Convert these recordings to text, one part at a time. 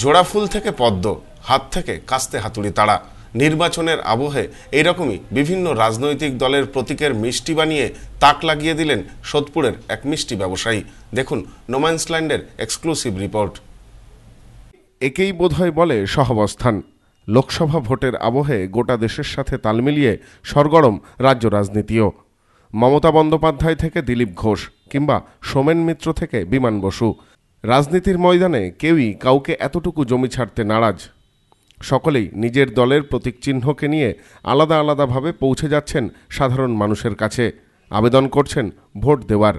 জোড়া ফুল থেকে পদ্ম হাত থেকে কাস্তে হাতুড়ি তাড়া নির্বাচনের আবহে এইরকমই বিভিন্ন রাজনৈতিক দলের প্রতীকের মিষ্টি বানিয়ে তাক লাগিয়ে দিলেন সোদপুরের এক মিষ্টি ব্যবসায়ী দেখুন নোম্যান্সল্যান্ডের এক্সক্লুসিভ রিপোর্ট একেই বোধহয় বলে সহাবস্থান লোকসভা ভোটের আবহে গোটা দেশের সাথে তাল মিলিয়ে সরগরম রাজ্য রাজনীতিও মমতা বন্দ্যোপাধ্যায় থেকে দিলীপ ঘোষ কিংবা সোমেন মিত্র থেকে বিমান বসু রাজনীতির ময়দানে কেউই কাউকে এতটুকু জমি ছাড়তে নারাজ সকলেই নিজের দলের প্রতীক চিহ্নকে নিয়ে আলাদা আলাদাভাবে পৌঁছে যাচ্ছেন সাধারণ মানুষের কাছে আবেদন করছেন ভোট দেওয়ার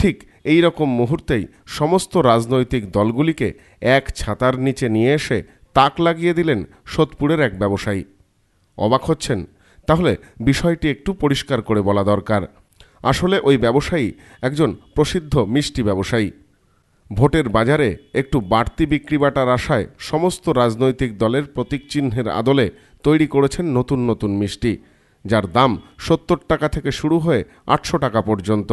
ঠিক এই রকম মুহূর্তেই সমস্ত রাজনৈতিক দলগুলিকে এক ছাতার নিচে নিয়ে এসে তাক লাগিয়ে দিলেন সোদপুরের এক ব্যবসায়ী অবাক হচ্ছেন তাহলে বিষয়টি একটু পরিষ্কার করে বলা দরকার আসলে ওই ব্যবসায়ী একজন প্রসিদ্ধ মিষ্টি ব্যবসায়ী ভোটের বাজারে একটু বাড়তি বিক্রি বাটার আশায় সমস্ত রাজনৈতিক দলের প্রতীক চিহ্নের আদলে তৈরি করেছেন নতুন নতুন মিষ্টি যার দাম সত্তর টাকা থেকে শুরু হয়ে আটশো টাকা পর্যন্ত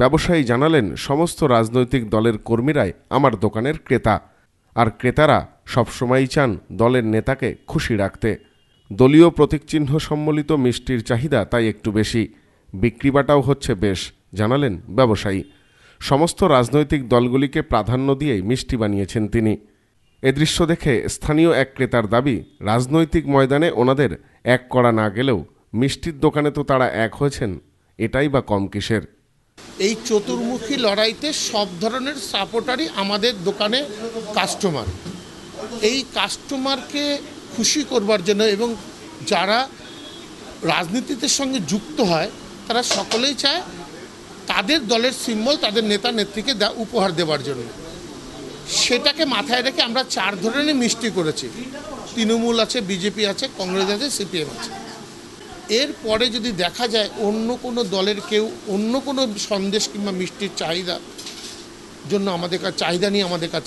ব্যবসায়ী জানালেন সমস্ত রাজনৈতিক দলের কর্মীরাই আমার দোকানের ক্রেতা আর ক্রেতারা সবসময়ই চান দলের নেতাকে খুশি রাখতে দলীয় প্রতীকচিহ্ন সম্বলিত মিষ্টির চাহিদা তাই একটু বেশি বিক্রিবাটাও হচ্ছে বেশ জানালেন ব্যবসায়ী সমস্ত রাজনৈতিক দলগুলিকে প্রাধান্য দিয়েই মিষ্টি বানিয়েছেন তিনি এ দৃশ্য দেখে স্থানীয় এক ক্রেতার দাবি রাজনৈতিক ময়দানে ওনাদের এক করা না গেলেও মিষ্টির দোকানে তো তারা এক হয়েছেন এটাই বা কম কিসের এই চতুর্মুখী লড়াইতে সব ধরনের সাপোর্টারই আমাদের দোকানে কাস্টমার এই কাস্টমারকে খুশি করবার জন্য এবং যারা রাজনীতিতে সঙ্গে যুক্ত হয় তারা সকলেই চায় তাদের দলের সিম্বল তাদের নেতা নেত্রীকে উপহার দেওয়ার জন্য সেটাকে মাথায় রেখে আমরা চার ধরনের মিষ্টি করেছি তৃণমূল আছে বিজেপি আছে কংগ্রেস আছে সিপিএম আছে এরপরে যদি দেখা যায় অন্য কোনো দলের কেউ অন্য কোনো সন্দেশ কিংবা মিষ্টির চাহিদা জন্য আমাদের কাছে চাহিদা নিয়ে আমাদের কাছে